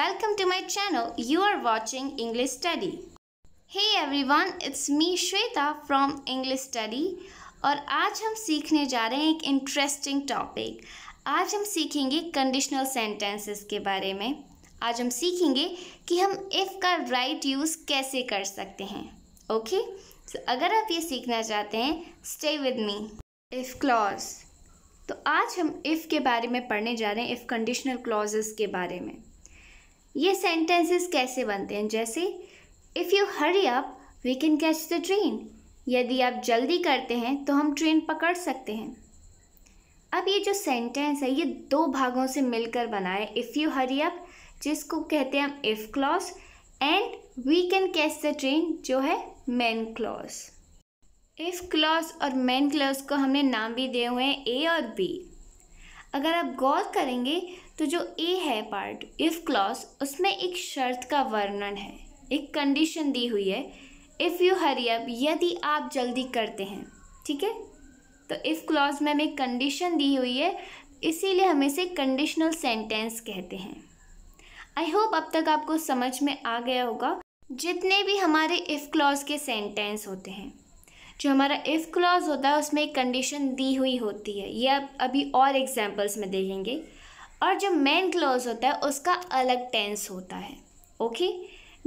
Welcome to my channel. You are watching English Study. Hey everyone, it's me Shweta from English Study और आज हम सीखने जा रहे हैं एक इंटरेस्टिंग टॉपिक आज हम सीखेंगे कंडीशनल सेंटेंसेस के बारे में आज हम सीखेंगे कि हम इफ़ का राइट right यूज़ कैसे कर सकते हैं ओके okay? so, अगर आप ये सीखना चाहते हैं stay with me if clause तो आज हम इफ़ के बारे में पढ़ने जा रहे हैं इफ़ कंडीशनल क्लॉजेस के बारे में ये सेंटेंसेस कैसे बनते हैं जैसे if you hurry up we can catch the train यदि आप जल्दी करते हैं तो हम ट्रेन पकड़ सकते हैं अब ये जो सेंटेंस है ये दो भागों से मिलकर बना है इफ़ यू हरी अप जिसको कहते हैं हम if clause and we can catch the train जो है मैन क्लॉज इफ़ क्लॉज और मैन क्लॉज को हमने नाम भी दिए हुए हैं ए और बी अगर आप गौर करेंगे तो जो ए है पार्ट इफ़ क्लॉज उसमें एक शर्त का वर्णन है एक कंडीशन दी हुई है इफ़ यू हरी अप यदि आप जल्दी करते हैं ठीक है तो इफ़ क्लॉज में हमें कंडीशन दी हुई है इसीलिए हम इसे कंडीशनल सेंटेंस कहते हैं आई होप अब तक आपको समझ में आ गया होगा जितने भी हमारे इफ़ क्लॉज के सेंटेंस होते हैं जो हमारा इफ़ क्लॉज होता है उसमें एक कंडीशन दी हुई होती है ये आप अभी और एग्जाम्पल्स में देखेंगे और जो मेन क्लॉज होता है उसका अलग टेंस होता है ओके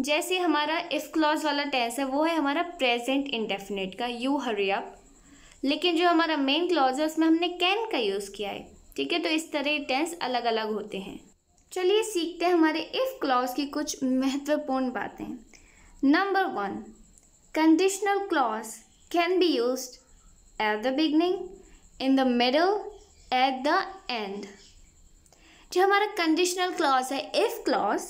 जैसे हमारा इफ़ क्लॉज वाला टेंस है वो है हमारा प्रेजेंट इंडेफिनेट का यू हरी अप लेकिन जो हमारा मेन क्लॉज है उसमें हमने कैन का यूज़ किया है ठीक है तो इस तरह टेंस अलग अलग होते हैं चलिए सीखते हैं हमारे इफ़ क्लॉज की कुछ महत्वपूर्ण बातें number one conditional clause can be used at the beginning, in the middle, at the end. जो हमारा conditional clause है if clause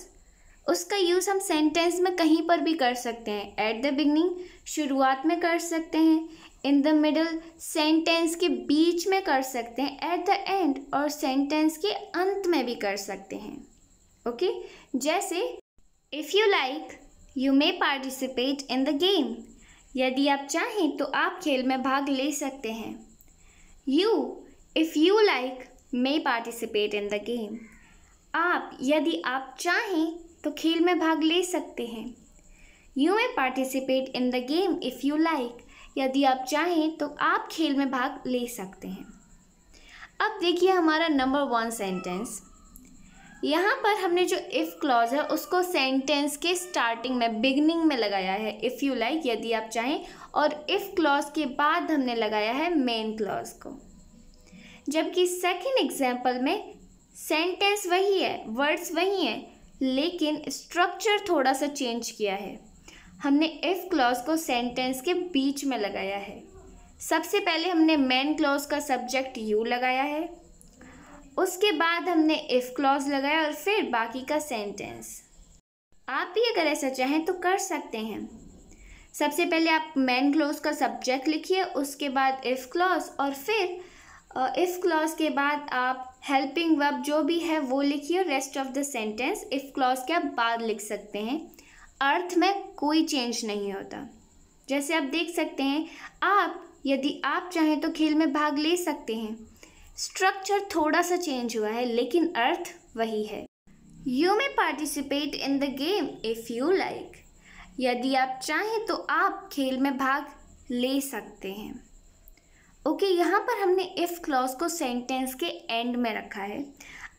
उसका use हम sentence में कहीं पर भी कर सकते हैं at the beginning शुरुआत में कर सकते हैं in the middle sentence के बीच में कर सकते हैं at the end और sentence के अंत में भी कर सकते हैं ओके okay? जैसे if you like you may participate in the game यदि आप चाहें तो आप खेल में भाग ले सकते हैं you if you like may participate in the game आप यदि आप चाहें तो खेल में भाग ले सकते हैं you may participate in the game if you like यदि आप चाहें तो आप खेल में भाग ले सकते हैं अब देखिए हमारा नंबर वन सेंटेंस यहाँ पर हमने जो इफ़ क्लॉज है उसको सेंटेंस के स्टार्टिंग में बिगनिंग में लगाया है इफ़ यू लाइक यदि आप चाहें और इफ़ क्लॉज के बाद हमने लगाया है मेन क्लॉज को जबकि सेकेंड एग्जाम्पल में सेंटेंस वही है वर्ड्स वही हैं लेकिन स्ट्रक्चर थोड़ा सा चेंज किया है हमने इफ़ क्लॉज को सेंटेंस के बीच में लगाया है सबसे पहले हमने मेन क्लॉज का सब्जेक्ट यू लगाया है उसके बाद हमने इफ़ क्लॉज लगाया और फिर बाकी का सेंटेंस आप भी अगर ऐसा चाहें तो कर सकते हैं सबसे पहले आप मैन क्लॉज का सब्जेक्ट लिखिए उसके बाद इफ़ क्लॉज और फिर इफ़ क्लॉज के बाद आप हेल्पिंग वर्ब जो भी है वो लिखिए rest of the sentence if clause के आप बाद लिख सकते हैं अर्थ में कोई चेंज नहीं होता जैसे आप देख सकते हैं आप यदि आप चाहें तो खेल में भाग ले सकते हैं स्ट्रक्चर थोड़ा सा चेंज हुआ है लेकिन अर्थ वही है you may participate in the game if you like यदि आप चाहें तो आप खेल में भाग ले सकते हैं ओके okay, यहाँ पर हमने इफ़ क्लॉज को सेंटेंस के एंड में रखा है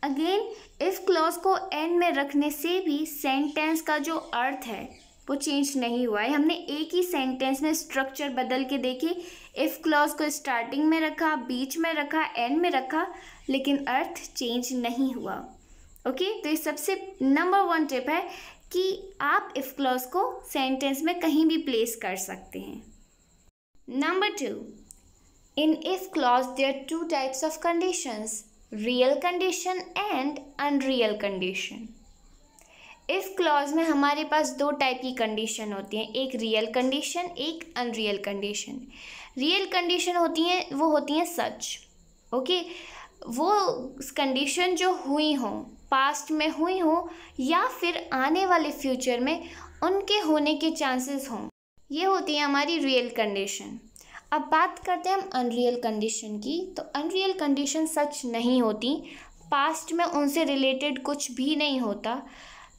अगेन इफ़ क्लॉज को एंड में रखने से भी सेंटेंस का जो अर्थ है वो चेंज नहीं हुआ है हमने एक ही सेंटेंस में स्ट्रक्चर बदल के देखे इफ़ क्लॉज को स्टार्टिंग में रखा बीच में रखा एंड में रखा लेकिन अर्थ चेंज नहीं हुआ ओके okay? तो ये सबसे नंबर वन टिप है कि आप इफ़ क्लॉज को सेंटेंस में कहीं भी प्लेस कर सकते हैं number two in if clause are two types of conditions real condition and unreal condition if clause में हमारे पास दो टाइप की कंडीशन होती हैं एक रियल कंडीशन एक अनरियल कंडीशन रियल कंडीशन होती हैं वो होती हैं सच ओके वो कंडीशन जो हुई हो पास्ट में हुई हों या फिर आने वाले फ्यूचर में उनके होने के चांसेस हों ये होती है हमारी रियल कंडीशन अब बात करते हैं हम अनरियल कंडीशन की तो अनरियल कंडीशन सच नहीं होती पास्ट में उनसे रिलेटेड कुछ भी नहीं होता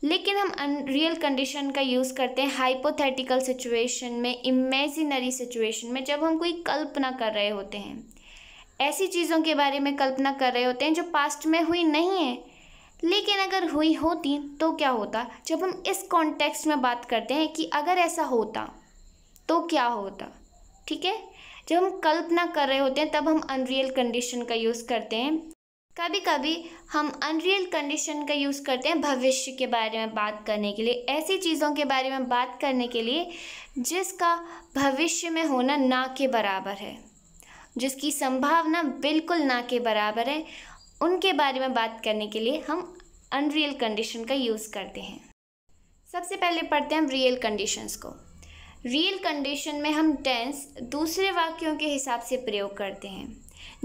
लेकिन हम रियल कंडीशन का यूज़ करते हैं हाइपोथेटिकल सिचुएशन में इमेजिनरी सिचुएशन में जब हम कोई कल्पना कर रहे होते हैं ऐसी चीज़ों के बारे में कल्पना कर रहे होते हैं जो पास्ट में हुई नहीं है लेकिन अगर हुई होती तो क्या होता जब हम इस कॉन्टेक्स्ट में बात करते हैं कि अगर ऐसा होता तो क्या होता ठीक है जब हम कल्पना कर रहे होते हैं तब हम अनरियल कंडीशन का यूज़ करते हैं कभी कभी हम अनरियल कंडीशन का यूज़ करते हैं भविष्य के बारे में बात करने के लिए ऐसी चीज़ों के बारे में बात करने के लिए जिसका भविष्य में होना ना के बराबर है जिसकी संभावना बिल्कुल ना के बराबर है उनके बारे में बात करने के लिए हम अनरियल कंडीशन का यूज़ करते हैं सबसे पहले पढ़ते हैं हम रियल कंडीशंस को रियल कंडीशन में हम टेंस दूसरे वाक्यों के हिसाब से प्रयोग करते हैं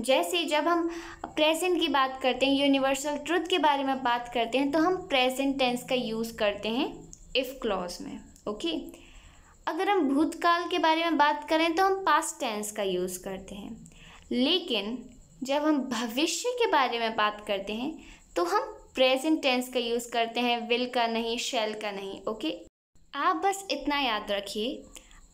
जैसे जब हम प्रेजेंट की बात करते हैं यूनिवर्सल ट्रुथ के बारे में बात करते हैं तो हम प्रेजेंट टेंस का यूज़ करते हैं इफ़ क्लॉज में ओके अगर हम भूतकाल के बारे में बात करें तो हम पास्ट टेंस का यूज़ करते हैं लेकिन जब हम भविष्य के बारे में बात करते हैं तो हम प्रेजेंट टेंस का यूज़ करते हैं विल का नहीं शेल का नहीं ओके आप बस इतना याद रखिए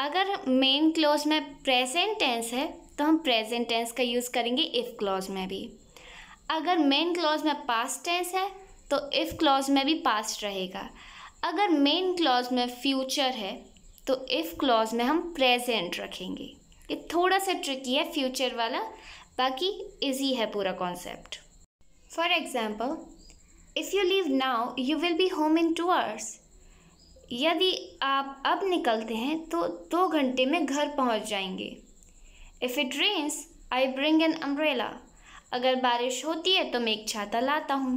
अगर मेन क्लोज में प्रेजेंट टेंस है तो हम प्रेजेंट टेंस का यूज़ करेंगे इफ़ क्लॉज में भी अगर मेन क्लॉज में पास्ट टेंस है तो इफ़ क्लॉज में भी पास्ट रहेगा अगर मेन क्लॉज में फ्यूचर है तो इफ़ क्लॉज में हम प्रेजेंट रखेंगे ये थोड़ा सा ट्रिकी है फ्यूचर वाला बाकी इजी है पूरा concept for example if you leave now you will be home in two hours यदि आप अब निकलते हैं तो दो घंटे में घर पहुंच जाएंगे if it rains I bring an umbrella अगर बारिश होती है तो मैं एक छाता लाता हूँ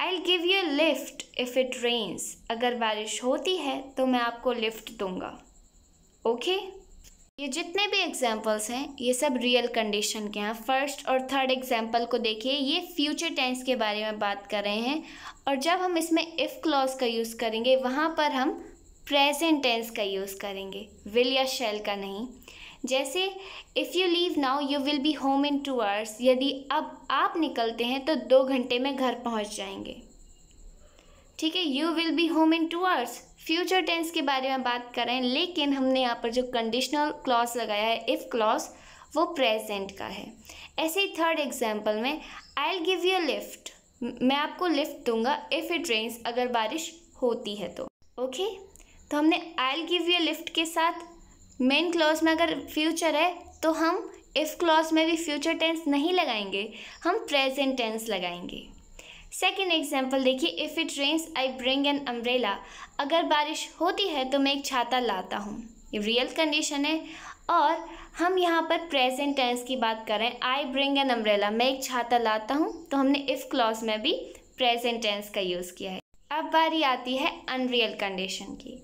I give you lift if it rains अगर बारिश होती है तो मैं आपको लिफ्ट दूँगा ओके okay? ये जितने भी एग्जाम्पल्स हैं ये सब रियल कंडीशन के हैं फर्स्ट और थर्ड एग्जाम्पल को देखिए ये फ्यूचर टेंस के बारे में बात कर रहे हैं और जब हम इसमें इफ़ क्लॉज का यूज़ करेंगे वहाँ पर हम प्रेजेंट टेंस का यूज़ करेंगे विल या शेल का नहीं जैसे if you leave now you will be home in two hours यदि अब आप निकलते हैं तो दो घंटे में घर पहुंच जाएंगे ठीक है you will be home in two hours future tense के बारे में बात करें लेकिन हमने यहाँ पर जो कंडीशनल क्लॉज लगाया है इफ़ क्लॉज वो प्रेजेंट का है ऐसे ही थर्ड एग्जाम्पल में आई गिव यू लिफ्ट मैं आपको लिफ्ट दूंगा इफ़ इट रेंस अगर बारिश होती है तो ओके okay? तो हमने आई गिव यू लिफ्ट के साथ मेन क्लॉज में अगर फ्यूचर है तो हम इफ़ क्लॉज में भी फ्यूचर टेंस नहीं लगाएंगे हम प्रेजेंट टेंस लगाएंगे सेकेंड एग्जाम्पल देखिए if it rains I bring an umbrella अगर बारिश होती है तो मैं एक छाता लाता हूँ ये रियल कंडीशन है और हम यहाँ पर प्रेजेंट टेंस की बात करें आई ब्रिंग एन अम्ब्रेला मैं एक छाता लाता हूँ तो हमने इफ़ क्लॉज में भी प्रेजेंट टेंस का यूज़ किया है अब बारी आती है अनरियल कंडीशन की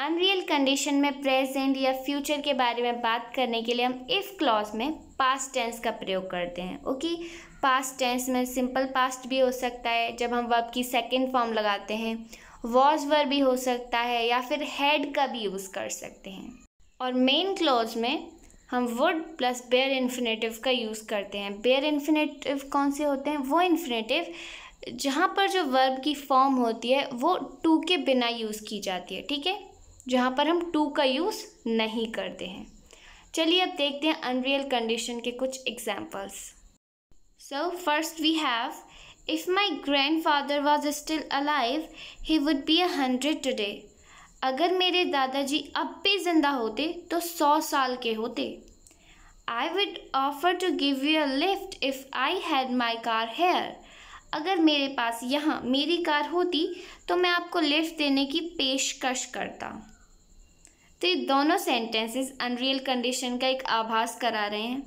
अनरियल कंडीशन में प्रेजेंट या फ्यूचर के बारे में बात करने के लिए हम इफ़ क्लॉज में पास्ट टेंस का प्रयोग करते हैं ओके पास्ट टेंस में सिंपल पास्ट भी हो सकता है जब हम वर्ब की सेकेंड फॉर्म लगाते हैं वॉज वर्ब भी हो सकता है या फिर हैड का भी यूज़ कर सकते हैं और मेन क्लॉज में हम वुड प्लस बेयर इन्फिनेटिव का यूज़ करते हैं बेयर इन्फिनेटिव कौन से होते हैं वो इन्फिनेटिव जहाँ पर जो वर्ब की फॉर्म होती है वो टू के बिना यूज़ की जाती है ठीक है जहाँ पर हम टू का यूज़ नहीं करते हैं चलिए अब देखते हैं अनरियल कंडीशन के कुछ examples so first we have if my grand father was still alive he would be a hundred today अगर मेरे दादाजी अब भी जिंदा होते तो सौ साल के होते I would offer to give you a lift if I had my car here अगर मेरे पास यहाँ मेरी कार होती तो मैं आपको लिफ्ट देने की पेशकश करता तो ये दोनों सेंटेंसेस अनरियल कंडीशन का एक आभास करा रहे हैं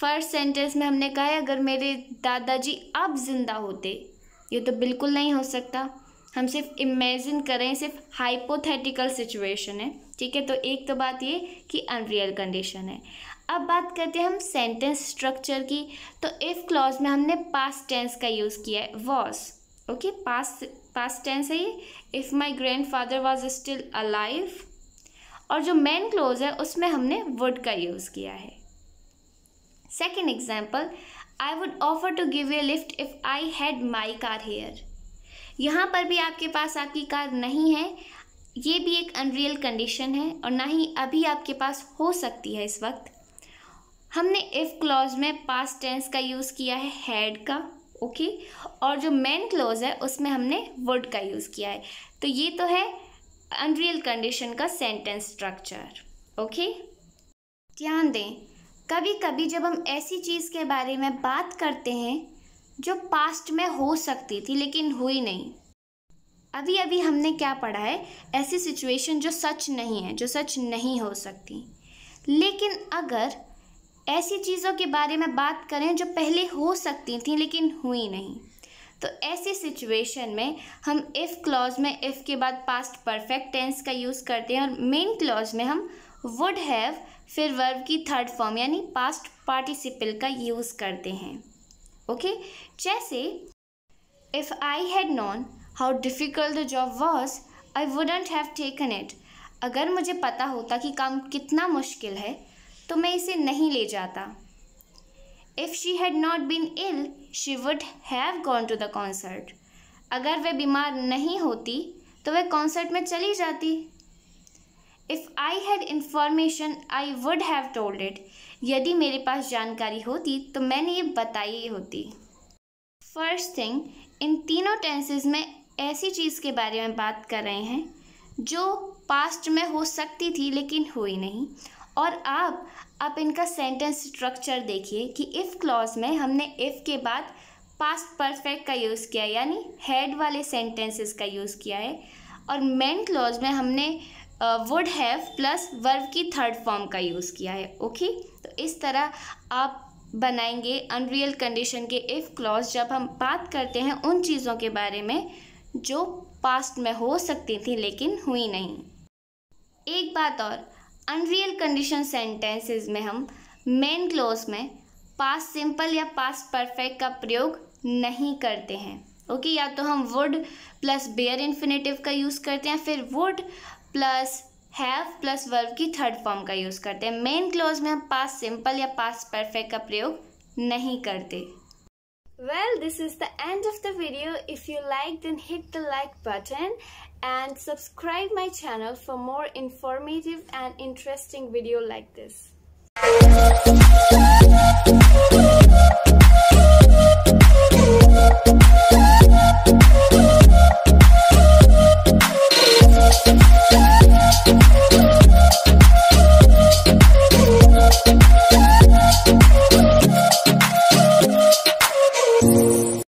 फर्स्ट सेंटेंस में हमने कहा है अगर मेरे दादाजी अब ज़िंदा होते ये तो बिल्कुल नहीं हो सकता हम सिर्फ इमेजिन करें सिर्फ हाइपोथेटिकल सिचुएशन है ठीक है तो एक तो बात ये कि अनरियल कंडीशन है अब बात करते हैं हम सेंटेंस स्ट्रक्चर की तो इफ़ क्लॉज में हमने पास्ट टेंस का यूज़ किया है was okay past past tense है ये if my grand father was still alive और जो मेन क्लोज है उसमें हमने वुड का यूज़ किया है second example I would offer to give a lift if I had my car here यहाँ पर भी आपके पास आपकी कार नहीं है ये भी एक अनरियल कंडीशन है और ना ही अभी आपके पास हो सकती है इस वक्त हमने इफ़ क्लॉज में पास टेंस का यूज़ किया है हैड का ओके और जो मेन क्लॉज है उसमें हमने वुड का यूज़ किया है तो ये तो है अनरियल कंडीशन का सेंटेंस स्ट्रक्चर ओके ध्यान दें कभी कभी जब हम ऐसी चीज़ के बारे में बात करते हैं जो पास्ट में हो सकती थी लेकिन हुई नहीं अभी अभी हमने क्या पढ़ा है ऐसी सिचुएशन जो सच नहीं है जो सच नहीं हो सकती लेकिन अगर ऐसी चीज़ों के बारे में बात करें जो पहले हो सकती थी लेकिन हुई नहीं तो ऐसी सिचुएशन में हम इफ़ क्लॉज में इफ़ के बाद पास्ट परफेक्ट टेंस का यूज़ करते हैं और मेन क्लॉज में हम वुड हैव फिर वर्ब की थर्ड फॉर्म यानी पास्ट पार्टिसिपल का यूज़ करते हैं ओके okay? जैसे if I had known how difficult job was I wouldn't have taken it अगर मुझे पता होता कि काम कितना मुश्किल है तो मैं इसे नहीं ले जाता if she had not been ill she would have gone to the concert अगर वह बीमार नहीं होती तो वह कॉन्सर्ट में चली जाती if I had information I would have told it यदि मेरे पास जानकारी होती तो मैंने ये बताई होती फर्स्ट थिंग इन तीनों टेंसेज में ऐसी चीज़ के बारे में बात कर रहे हैं जो पास्ट में हो सकती थी लेकिन हुई नहीं और आप अब इनका सेंटेंस स्ट्रक्चर देखिए कि इफ़ क्लॉज में हमने इफ़ के बाद पास्ट परफेक्ट का यूज़ किया यानी हैड वाले सेंटेंसेस का यूज़ किया है और मेन क्लॉज में हमने वुड हैव प्लस वर्व की थर्ड फॉर्म का यूज़ किया है ओके तो इस तरह आप बनाएंगे अनरियल कंडीशन के इफ़ क्लॉज जब हम बात करते हैं उन चीज़ों के बारे में जो पास्ट में हो सकती थी लेकिन हुई नहीं एक बात और अनरियल कंडीशन सेंटेंसेस में हम मेन क्लोज में पास सिंपल या पास परफेक्ट का प्रयोग नहीं करते हैं ओके okay, या तो हम वुड प्लस बेयर इन्फिनेटिव का यूज़ करते हैं फिर would plus have plus verb की थर्ड फॉर्म का यूज़ करते हैं मेन क्लोज में हम पास सिंपल या पास परफेक्ट का प्रयोग नहीं करते Well, this is the end of the video. If you like then hit the like button and subscribe my channel for more informative and interesting video like this.